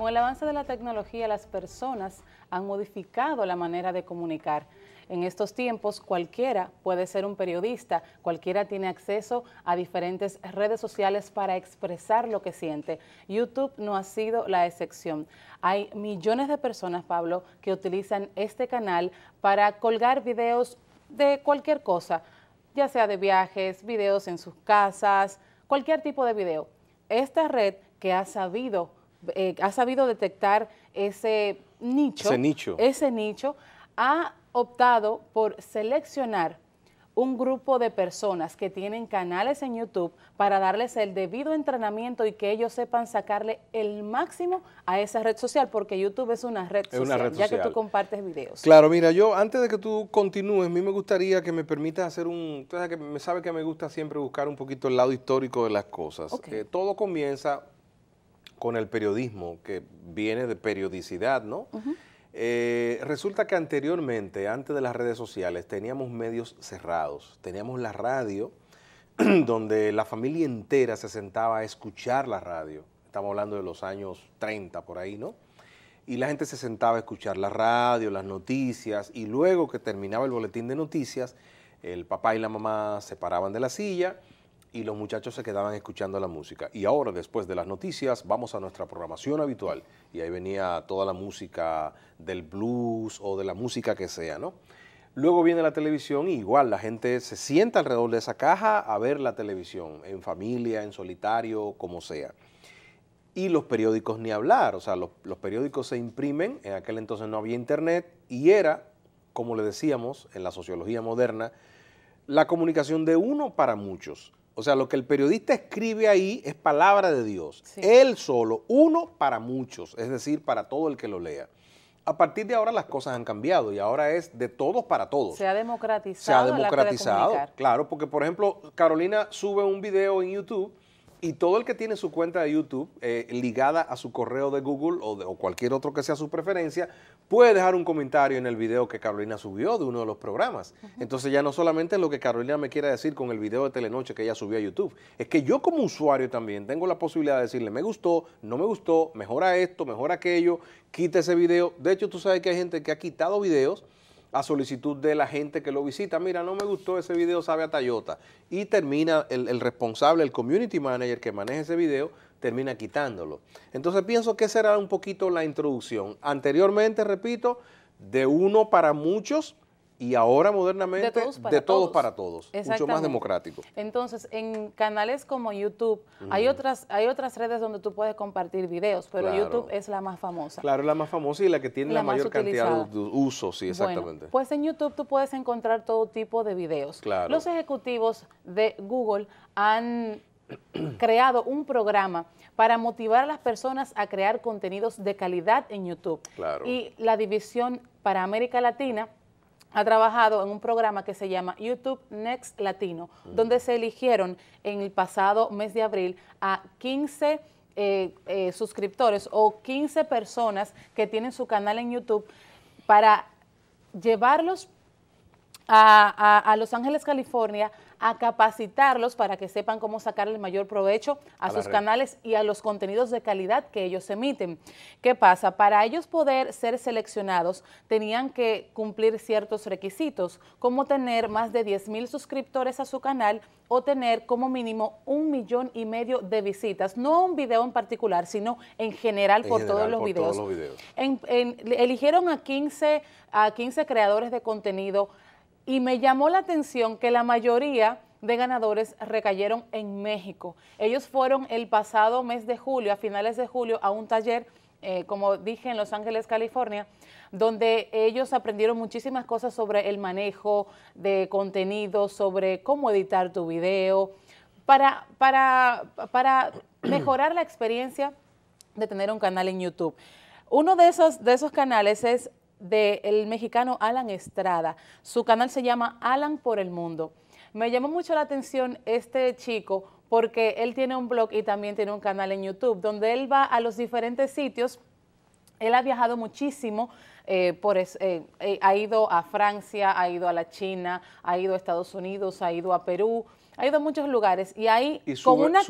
Con el avance de la tecnología, las personas han modificado la manera de comunicar. En estos tiempos, cualquiera puede ser un periodista, cualquiera tiene acceso a diferentes redes sociales para expresar lo que siente. YouTube no ha sido la excepción. Hay millones de personas, Pablo, que utilizan este canal para colgar videos de cualquier cosa, ya sea de viajes, videos en sus casas, cualquier tipo de video. Esta red que ha sabido eh, ha sabido detectar ese nicho, ese nicho, ese nicho, ha optado por seleccionar un grupo de personas que tienen canales en YouTube para darles el debido entrenamiento y que ellos sepan sacarle el máximo a esa red social, porque YouTube es una red, social, ya que tú compartes videos. Claro, mira, yo antes de que tú continúes, a mí me gustaría que me permitas hacer un... Tú sabes que me gusta siempre buscar un poquito el lado histórico de las cosas. Eh, todo comienza con el periodismo, que viene de periodicidad, ¿no? Eh, resulta que anteriormente, antes de las redes sociales, teníamos medios cerrados, teníamos la radio, donde la familia entera se sentaba a escuchar la radio. Estamos hablando de los años 30 por ahí, ¿no? Y la gente se sentaba a escuchar la radio, las noticias, y luego que terminaba el boletín de noticias, el papá y la mamá se paraban de la silla y los muchachos se quedaban escuchando la música. Y ahora, después de las noticias, vamos a nuestra programación habitual. Y ahí venía toda la música del blues o de la música que sea, ¿no? Luego viene la televisión y igual la gente se sienta alrededor de esa caja a ver la televisión, en familia, en solitario, como sea. Y los periódicos ni hablar, o sea, los, los periódicos se imprimen, en aquel entonces no había internet y era, como le decíamos en la sociología moderna, la comunicación de uno para muchos. O sea, lo que el periodista escribe ahí es palabra de Dios. Él solo, uno para muchos, es decir, para todo el que lo lea. A partir de ahora las cosas han cambiado y ahora es de todos para todos. Se ha democratizado. Se ha democratizado, claro, porque por ejemplo Carolina sube un video en YouTube y todo el que tiene su cuenta de YouTube eh, ligada a su correo de Google o, cualquier otro que sea su preferencia, puede dejar un comentario en el video que Carolina subió de uno de los programas. Entonces ya no solamente es lo que Carolina me quiere decir con el video de Telenoche que ella subió a YouTube, es que yo como usuario también tengo la posibilidad de decirle, me gustó, no me gustó, mejora esto, mejora aquello, quita ese video. De hecho, tú sabes que hay gente que ha quitado videos a solicitud de la gente que lo visita. Mira, no me gustó ese video, sabe a Toyota. Y termina el, responsable, el community manager que maneja ese video, termina quitándolo. Entonces pienso que será un poquito la introducción. Anteriormente, repito, de uno para muchos, y ahora modernamente de todos para todos, mucho más democrático. Entonces, en canales como YouTube, hay otras hay otras redes donde tú puedes compartir videos, pero YouTube es la más famosa. Claro, la más famosa y la que tiene la, mayor cantidad de, usos, sí, exactamente. pues en YouTube tú puedes encontrar todo tipo de videos. Claro. Los ejecutivos de Google han creado un programa para motivar a las personas a crear contenidos de calidad en YouTube. Y la división para América Latina ha trabajado en un programa que se llama YouTube Next Latino, mm. donde se eligieron en el pasado mes de abril a 15 eh, eh, suscriptores o 15 personas que tienen su canal en YouTube para llevarlos a, Los Ángeles, California, a capacitarlos para que sepan cómo sacar el mayor provecho a, sus canales y a los contenidos de calidad que ellos emiten. ¿Qué pasa? Para ellos poder ser seleccionados tenían que cumplir ciertos requisitos, como tener más de 10 mil suscriptores a su canal o tener como mínimo un millón y medio de visitas, no un video en particular, sino en general por, todos, los videos. eligieron a 15, a 15 creadores de contenido y me llamó la atención que la mayoría de ganadores recayeron en México. Ellos fueron el pasado mes de julio, a finales de julio, a un taller, eh, como dije, en Los Ángeles, California, donde ellos aprendieron muchísimas cosas sobre el manejo de contenido, sobre cómo editar tu video, para, para, para mejorar la experiencia de tener un canal en YouTube. Uno de esos, de esos canales es del mexicano Alan Estrada. Su canal se llama Alan por el Mundo. Me llamó mucho la atención este chico porque él tiene un blog y también tiene un canal en YouTube donde él va a los diferentes sitios él ha viajado muchísimo, eh, eh, eh, ha ido a Francia, ha ido a la China, ha ido a Estados Unidos, ha ido a Perú, ha ido a muchos lugares y ahí con una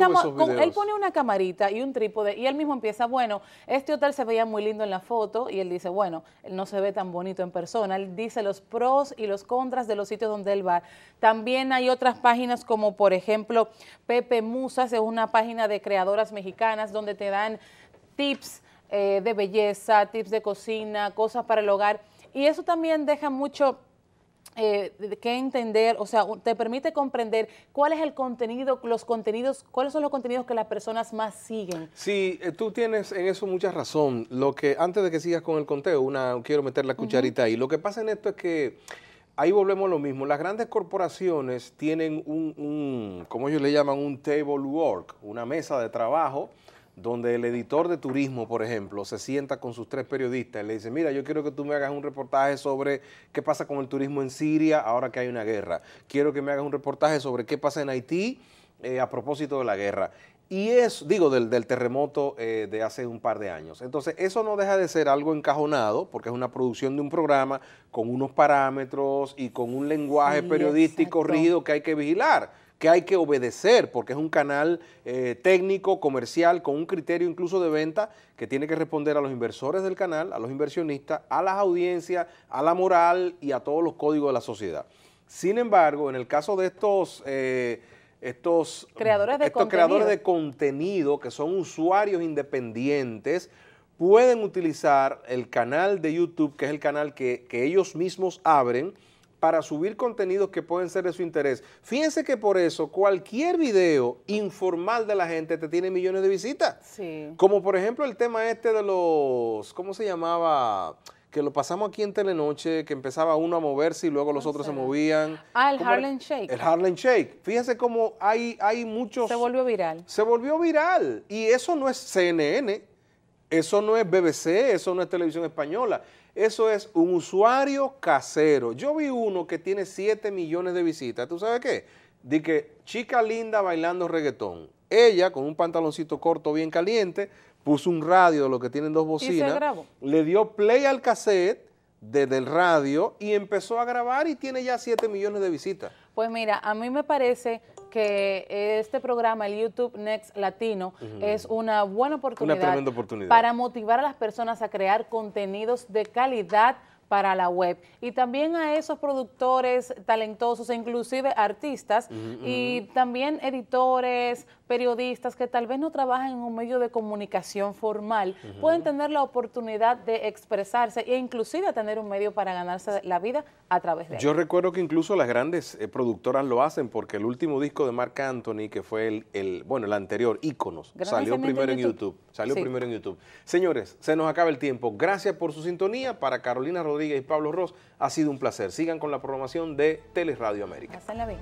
él pone una camarita y un trípode y él mismo empieza, bueno, este hotel se veía muy lindo en la foto y él dice, bueno, él no se ve tan bonito en persona. Él dice los pros y los contras de los sitios donde él va. También hay otras páginas como por ejemplo Pepe Musas, es una página de creadoras mexicanas donde te dan tips eh, de belleza, tips de cocina, cosas para el hogar. Y eso también deja mucho eh, que entender, o sea, te permite comprender cuál es el contenido, los contenidos, cuáles son los contenidos que las personas más siguen. Sí, eh, tú tienes en eso mucha razón. Lo que, antes de que sigas con el conteo, una, quiero meter la cucharita ahí. Lo que pasa en esto es que ahí volvemos a lo mismo. Las grandes corporaciones tienen un, un como ellos le llaman, un table work, una mesa de trabajo donde el editor de turismo, por ejemplo, se sienta con sus tres periodistas y le dice, mira, yo quiero que tú me hagas un reportaje sobre qué pasa con el turismo en Siria ahora que hay una guerra. Quiero que me hagas un reportaje sobre qué pasa en Haití eh, a propósito de la guerra. Y es, digo, del, terremoto eh, de hace un par de años. Entonces, eso no deja de ser algo encajonado, porque es una producción de un programa con unos parámetros y con un lenguaje periodístico rígido que hay que vigilar que hay que obedecer, porque es un canal eh, técnico, comercial, con un criterio incluso de venta que tiene que responder a los inversores del canal, a los inversionistas, a las audiencias, a la moral y a todos los códigos de la sociedad. Sin embargo, en el caso de estos... Eh, creadores de, estos creadores de contenido que son usuarios independientes pueden utilizar el canal de YouTube, que es el canal que, que ellos mismos abren, para subir contenidos que pueden ser de su interés. Fíjense que por eso cualquier video informal de la gente te tiene millones de visitas. Sí. Como por ejemplo el tema este de los, ¿cómo se llamaba? que lo pasamos aquí en Telenoche, que empezaba uno a moverse y luego los otros se movían. Ah, el Harlem Shake. El Harlem Shake. Fíjense cómo hay, hay muchos... Se volvió viral. Se volvió viral. Y eso no es CNN, eso no es BBC, eso no es Televisión Española. Eso es un usuario casero. Yo vi uno que tiene 7 millones de visitas. ¿Tú sabes qué? Di que chica linda bailando reggaetón. Ella, con un pantaloncito corto bien caliente, puso un radio de lo que tienen dos bocinas. Le dio play al cassette desde el radio y empezó a grabar y tiene ya 7 millones de visitas. Pues mira, a mí me parece que este programa, el YouTube Next Latino, es una buena oportunidad para motivar a las personas a crear contenidos de calidad para la web. Y también a esos productores talentosos, e inclusive artistas y también editores, periodistas que tal vez no trabajan en un medio de comunicación formal, pueden tener la oportunidad de expresarse e inclusive tener un medio para ganarse la vida a través de Yo recuerdo que incluso las grandes eh, productoras lo hacen porque el último disco de Marc Anthony, que fue el, bueno, el anterior, Iconos salió primero en YouTube. salió primero en YouTube. Señores, se nos acaba el tiempo. Gracias por su sintonía. Para Carolina Rodríguez y Pablo Ross. Ha sido un placer. Sigan con la programación de Teleradio América. Hasta la vez.